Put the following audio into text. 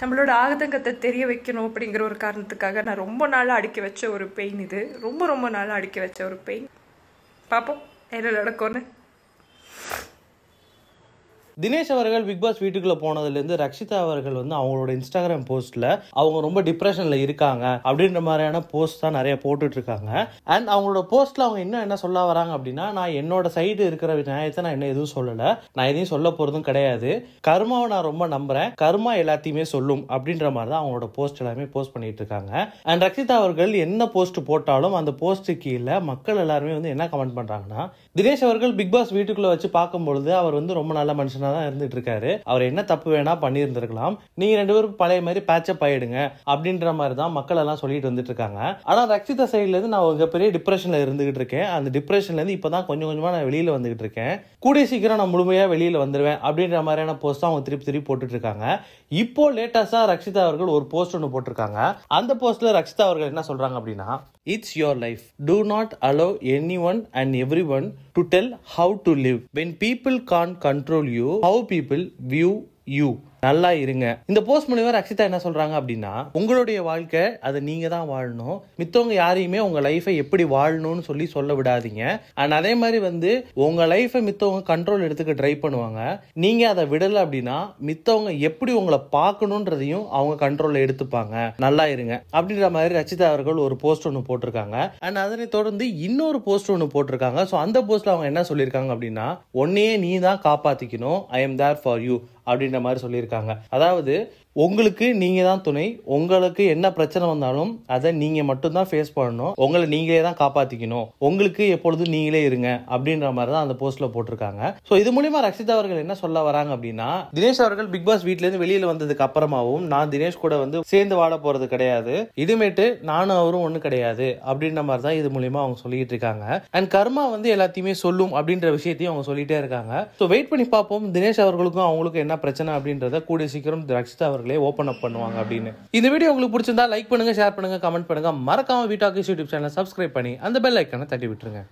நம்மளோட ஆதங்கத்தை தெரிய வைக்கணும் அப்படிங்கிற ஒரு காரணத்துக்காக நான் ரொம்ப நாளாக அடிக்க வச்ச ஒரு பெயின் இது ரொம்ப ரொம்ப நாளாக அடிக்க வச்ச ஒரு பெயின் பார்ப்போம் என்ன நடக்கும்னு தினேஷ் அவர்கள் பிக் பாஸ் வீட்டுக்குள்ள போனதுலேருந்து ரக்ஷிதா அவர்கள் வந்து அவங்களோட இன்ஸ்டாகிராம் போஸ்ட்ல அவங்க ரொம்ப டிப்ரெஷன்ல இருக்காங்க அப்படின்ற மாதிரியான போஸ்ட் தான் நிறைய போட்டுட்டு இருக்காங்க அண்ட் அவங்களோட போஸ்ட்ல அவங்க இன்னும் என்ன சொல்ல வராங்க அப்படின்னா நான் என்னோட சைடு இருக்கிற நியாயத்தை நான் என்ன எதுவும் சொல்லல நான் எதையும் சொல்ல போறதும் கிடையாது கர்மாவை நான் ரொம்ப நம்புறேன் கர்மா எல்லாத்தையுமே சொல்லும் அப்படின்ற மாதிரி தான் அவங்களோட போஸ்ட் எல்லாமே போஸ்ட் பண்ணிட்டு இருக்காங்க அண்ட் ரக்ஷிதா அவர்கள் என்ன போஸ்ட் போட்டாலும் அந்த போஸ்ட் கீழே மக்கள் எல்லாருமே வந்து என்ன கமெண்ட் பண்றாங்கன்னா தினேஷ் அவர்கள் பிக் பாஸ் வீட்டுக்குள்ள வச்சு பார்க்கும்பொழுது அவர் வந்து ரொம்ப நல்ல மனுஷனா தான் இருந்துட்டு இருக்காரு அவர் என்ன தப்பு வேணா பண்ணியிருந்திருக்கலாம் நீங்க ரெண்டு பேரும் பழைய மாதிரி பேச்சப் ஆகிடுங்க அப்படின்ற மாதிரி தான் மக்கள் எல்லாம் சொல்லிட்டு வந்துட்டு இருக்காங்க ஆனால் ரக்ஷிதா இருந்து நான் மிகப்பெரிய டிப்ரெஷனில் இருந்துகிட்டு இருக்கேன் அந்த டிப்ரெஷன்லேருந்து இப்போ தான் கொஞ்சம் கொஞ்சமாக நான் வெளியில் வந்துகிட்டு இருக்கேன் கூடிய சீக்கிரம் நான் முழுமையாக வெளியில் வந்துடுவேன் அப்படின்ற மாதிரியான போஸ்ட் தான் அவங்க திருப்பி திருப்பி போட்டுட்ருக்காங்க இப்போ லேட்டஸ்ட்டாக ரக்ஷிதா அவர்கள் ஒரு போஸ்ட் ஒன்று போட்டிருக்காங்க அந்த போஸ்ட்டில் ரக்ஷிதா அவர்கள் என்ன சொல்கிறாங்க அப்படின்னா It's your life. Do not allow anyone and everyone to tell how to live. When people can't control you, how people view you. நல்லா இருங்க இந்த போஸ்ட் முனிவர் ரக்ஷிதா என்ன சொல்கிறாங்க அப்படின்னா உங்களுடைய வாழ்க்கை அதை நீங்கள் தான் வாழணும் மித்தவங்க யாரையுமே உங்கள் லைஃபை எப்படி வாழணும்னு சொல்லி சொல்ல விடாதீங்க அண்ட் அதே மாதிரி வந்து உங்கள் லைஃபை மித்தவங்க கண்ட்ரோல் எடுத்துக்க ட்ரை பண்ணுவாங்க நீங்கள் அதை விடலை அப்படின்னா மித்தவங்க எப்படி உங்களை பார்க்கணுன்றதையும் அவங்க கண்ட்ரோலில் எடுத்துப்பாங்க நல்லா இருங்க அப்படின்ற மாதிரி ரச்சிதா அவர்கள் ஒரு போஸ்ட் ஒன்று போட்டிருக்காங்க அண்ட் அதனை தொடர்ந்து இன்னொரு போஸ்ட் ஒன்று போட்டிருக்காங்க ஸோ அந்த போஸ்ட்டில் அவங்க என்ன சொல்லியிருக்காங்க அப்படின்னா ஒன்னையே நீ தான் காப்பாற்றிக்கணும் I am there for you அப்படின்ற மாதிரி சொல்லியிருக்காங்க சொல்லியிருக்காங்க அதாவது உங்களுக்கு நீங்கள் தான் துணை உங்களுக்கு என்ன பிரச்சனை வந்தாலும் அதை நீங்கள் மட்டும்தான் ஃபேஸ் பண்ணணும் உங்களை நீங்களே தான் காப்பாற்றிக்கணும் உங்களுக்கு எப்பொழுதும் நீங்களே இருங்க அப்படின்ற மாதிரி தான் அந்த போஸ்ட்டில் போட்டிருக்காங்க ஸோ இது மூலிமா ரக்ஷிதா அவர்கள் என்ன சொல்ல வராங்க அப்படின்னா தினேஷ் அவர்கள் பிக் பாஸ் வீட்டிலேருந்து வெளியில் வந்ததுக்கு அப்புறமாவும் நான் தினேஷ் கூட வந்து சேர்ந்து வாட போகிறது கிடையாது இதுமேட்டு நானும் அவரும் ஒன்றும் கிடையாது அப்படின்ற மாதிரி தான் இது மூலிமா அவங்க சொல்லிட்டு இருக்காங்க அண்ட் கர்மா வந்து எல்லாத்தையுமே சொல்லும் அப்படின்ற விஷயத்தையும் அவங்க சொல்லிட்டே இருக்காங்க ஸோ வெயிட் பண்ணி பார்ப்போம் தினேஷ் அவர்களுக்கும் அவங்களுக்கும் என்ன பிரச்சனை அப்படின்றத கூடிய சீக்கிரம் ரக்ஷிதா அவர்கள் அவங்களே ஓப்பன் அப் பண்ணுவாங்க அப்படின்னு இந்த வீடியோ உங்களுக்கு பிடிச்சிருந்தா லைக் பண்ணுங்க ஷேர் பண்ணுங்க கமெண்ட் பண்ணுங்க மறக்காம வீட்டாக்கு யூடியூப் சேனல் சப்ஸ்கிரைப் பண்ணி அந்த பெல் ஐக்கனை தட்டி விட்டுருங்க